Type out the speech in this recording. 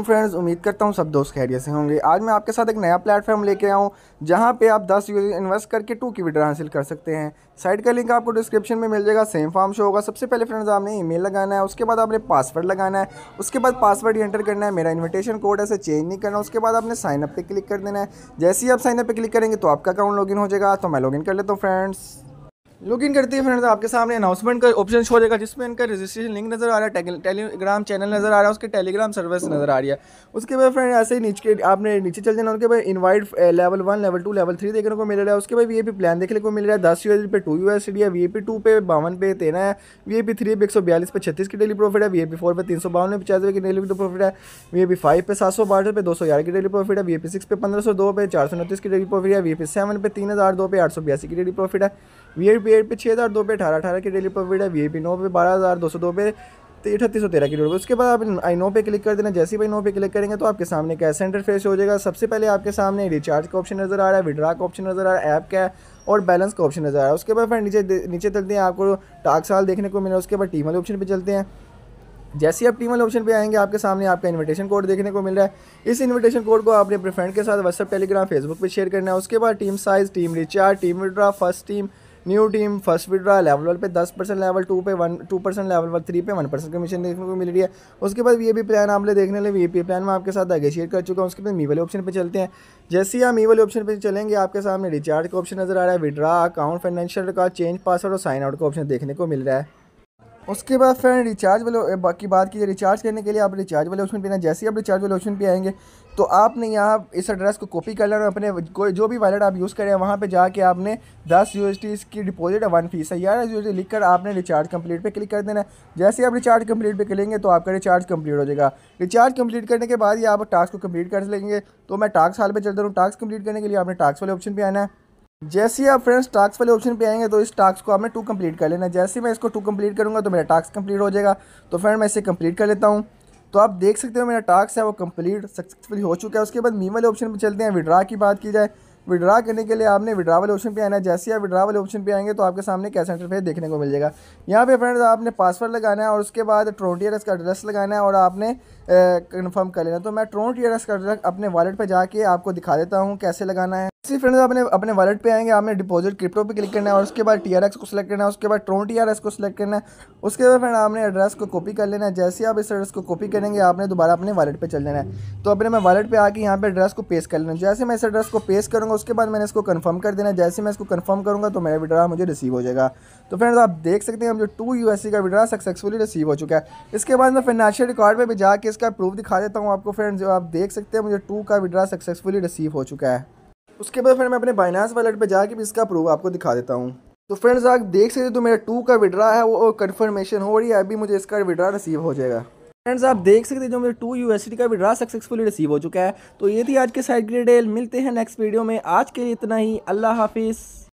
वालेकुम फ्रेंड्स उम्मीद करता हूँ सब दोस्त खैरियत से होंगे आज मैं आपके साथ एक नया प्लेटफॉर्म लेके आया हूँ जहाँ पे आप 10 यूज इन्वेस्ट करके टू की विड्रा हासिल कर सकते हैं साइट का लिंक आपको डिस्क्रिप्शन में मिल जाएगा सेम फॉर्म शो होगा सबसे पहले फ्रेंड्स आपने ईमेल लगाना है उसके बाद आपने पासवर्ड लगाना है उसके बाद पासवर्ड एंटर करना है मेरा इन्विटेशन कोड ऐसे चेंज नहीं करना उसके बाद आपने साइनअप पर क्लिक कर देना है जैसे ही आप साइनअप पर क्लिक करेंगे तो आपका अकाउंट लॉगिन हो जाएगा तो मैं लॉगिन कर लेता हूँ फ्रेंड्स लॉग इन करते हैं फ्रेंड्स मतलब आपके सामने अनाउंसमेंट का ऑप्शन शो हो जिसमें इनका रजिस्ट्रेशन लिंक नज़र आ रहा है टेलीग्राम चैनल नज़र आ रहा है उसके टेलीग्राम सर्विस नज़र आ रही है उसके बाद फ्रेंड ऐसे ही नीचे आपने नीचे चल जाना उनके बाद invite level one level two level three देखने को मिल रहा है उसके बाद वी प्लान देखने को मिल रहा है दस यू पे टू यू एस डी है वी पी टू पे बावन पे तेरह है वी पी थ्री पे एक सौ बयालीस पे छत्तीस की डेली प्रॉफिट है वी ए पी फोर पे तीन सौ बावन पचास की डेली प्रॉफिट है वी ए पी फाइव पे सात सौ बारह पे दो सौ ग्यारह की डेली प्रॉफिट है वी पी सिक्स पे पंद्रह सौ दो पे चार सौ उनतीस की डेली प्रॉफिट है वी पी सेवन पे तीन हज़ार दो पे आठ सौ बयासी की डेली प्रॉफिट है वी आई पी एट पे छः हज़ार दो पे अठारह अठारह की डेली प्रॉफिट है वी आई पी नौ पे बारह हज़ार दो सौ दो पे अठतीस सौ तेरह की डेली उसके बाद आप आई नो पे क्लिक कर देना जैसे ही आई नो पे क्लिक करेंगे तो आपके सामने क्या सेंटर इंटरफेस हो जाएगा सबसे पहले आपके सामने रिचार्ज का ऑप्शन नज़र आ रहा है विड्रा का ऑप्शन नज़र आ रहा है ऐप का और बैलेंस का ऑप्शन नज़र आ रहा है उसके बाद फिर नीचे नीचे चलते हैं आपको टाक साल देखने को मिला उसके बाद टीम वाले ऑप्शन पर चलते हैं जैसे आप टीमल ऑप्शन पे आएंगे आपके सामने आपका इनविटेशन कोड देखने को मिल रहा है इस इनविटेशन कोड को आपने अपने फ्रेंड के साथ व्हाट्सअप टेलीग्राम फेसबुक पे शेयर करना है उसके बाद team size team recharge team withdraw first team new team first withdraw level one पे दस परसेंट लेवल टू पे one two percent level one three पे वन परसेंट कमीशन देखने को मिल रही है उसके बाद वी प्लान आप देखने लिए वी प्लान में आपके साथ आगे शेयर कर चुका हूँ उसके बाद मी वाले ऑप्शन पर चलते हैं जैसे ही हम मी वाले ऑप्शन पर चलेंगे आपके सामने रिचार्ज का ऑप्शन नजर आ रहा है विड्रा अकाउंट फाइनेंशियल का चेंज पासवर्ड और साइन आउट का ऑप्शन देखने को मिल रहा है उसके बाद फ्रेंड रिचार्ज वाले बाकी बात की रिचार्ज करने के लिए आप रिचार्ज वाले ऑप्शन पे ना जैसे ही आप रिचार्ज वाले ऑप्शन पे आएंगे तो आपने यहाँ इस एड्रेस को कॉपी कर लेना अपने कोई जो भी वैलेट आप यूज़ करें वहाँ पे जाके आपने 10 यू की डिपॉजिट वन फीस है ग्यारह यू लिख कर आपने रिचार्ज कंप्लीट पे क्लिक कर देना जैसे ही आप रिचार्ज कंप्लीट पे करेंगे तो आपका रिचार्ज कंप्लीट हो जाएगा रिचार्ज कंप्लीट करने के बाद ही आप टास्क को कम्प्लीट कर लेंगे तो मैं टास्क हाल पर चलता हूँ टास्क कंप्लीट करने के लिए आपने टास्क वाले ऑप्शन पर आना है जैसे ही आप फ्रेंड्स टास्क वाले ऑप्शन पे आएंगे तो इस टास्क को आपने टू कंप्लीट कर लेना है जैसे मैं इसको टू कंप्लीट करूँगा तो मेरा टास्क कंप्लीट हो जाएगा तो फ्रेंड मैं इसे कंप्लीट कर लेता हूँ तो आप देख सकते हो मेरा टास्क है वो कंप्लीट सक्सेसफुली हो चुका है उसके बाद मी वाले ऑप्शन पर चलते हैं विड्रा की बात की जाए विड्रा करने के लिए आपने विड्रा वाले ऑप्शन पर आना है जैसे ही आप विड्रा वाले ऑप्शन पर आएंगे तो आपके सामने कैसे इंटरफेस देखने को मिल जाएगा यहाँ पे फ्रेंड्स आपने पासवर्ड लगाना है और उसके बाद ईयर का एड्रेस लगाना है और आपने कन्फर्म कर लेना तो मैं ट्रोंटियरस का एड्रेस अपने वालेट पर जाके आपको दिखा देता हूँ कैसे लगाना है इसी फ्रेंड्स तो अपने अपने वॉलेट पे आएंगे आपने डिपॉजिट क्रिप्टो पे क्लिक करना है और उसके बाद टीआरएक्स को सिलेक्ट करना है उसके बाद ट्रोन टीआरएक्स को सिलेक्ट करना है उसके बाद फ्रेंड आपने एड्रेस को कॉपी कर लेना है जैसे आप इस एड्रेस को कॉपी करेंगे आपने दोबारा अपने वॉलेट पे चल लेना है तो अपने मैं वॉलेट पर आकर यहाँ पर एड्रेस को पेश कर लेना जैसे मैं इस एड्रेस को पेश करूँगा उसके बाद मैंने इसको कन्फर्म कर देना जैसे मैं इसको कन्फर्म करूँगा तो मेरा विड्रा मुझे रिसीव हो जाएगा तो फ्रेंड्स तो आप देख सकते हैं जो टू यू का विड्रा सक्सेसफुली रिसीव हो चुका है इसके बाद मैं फाइनेंशियल रिकॉर्ड पर भी जाकर इसका प्रूफ दिखा देता हूँ आपको फ्रेंड्स जो आप देख सकते हैं मुझे टू का विड्रा सक्सेसफुली रिसीव हो चुका है उसके बाद फ्रेंड मैं अपने बाइनास वॉलेट पर जाकर भी इसका प्रूफ आपको दिखा देता हूँ तो फ्रेंड्स आप देख सकते हो तो मेरा टू का विड्रा है वो कन्फर्मेशन हो रही है अभी मुझे इसका विड्रा रिसीव हो जाएगा फ्रेंड्स आप देख सकते हैं जो मेरे टू यूएसडी का विड्रा सक्सेसफुली रिसीव हो चुका है तो ये थी आज के साइड ग्रेडेल डिटेल मिलते हैं नेक्स्ट वीडियो में आज के लिए इतना ही अल्लाह हाफिज़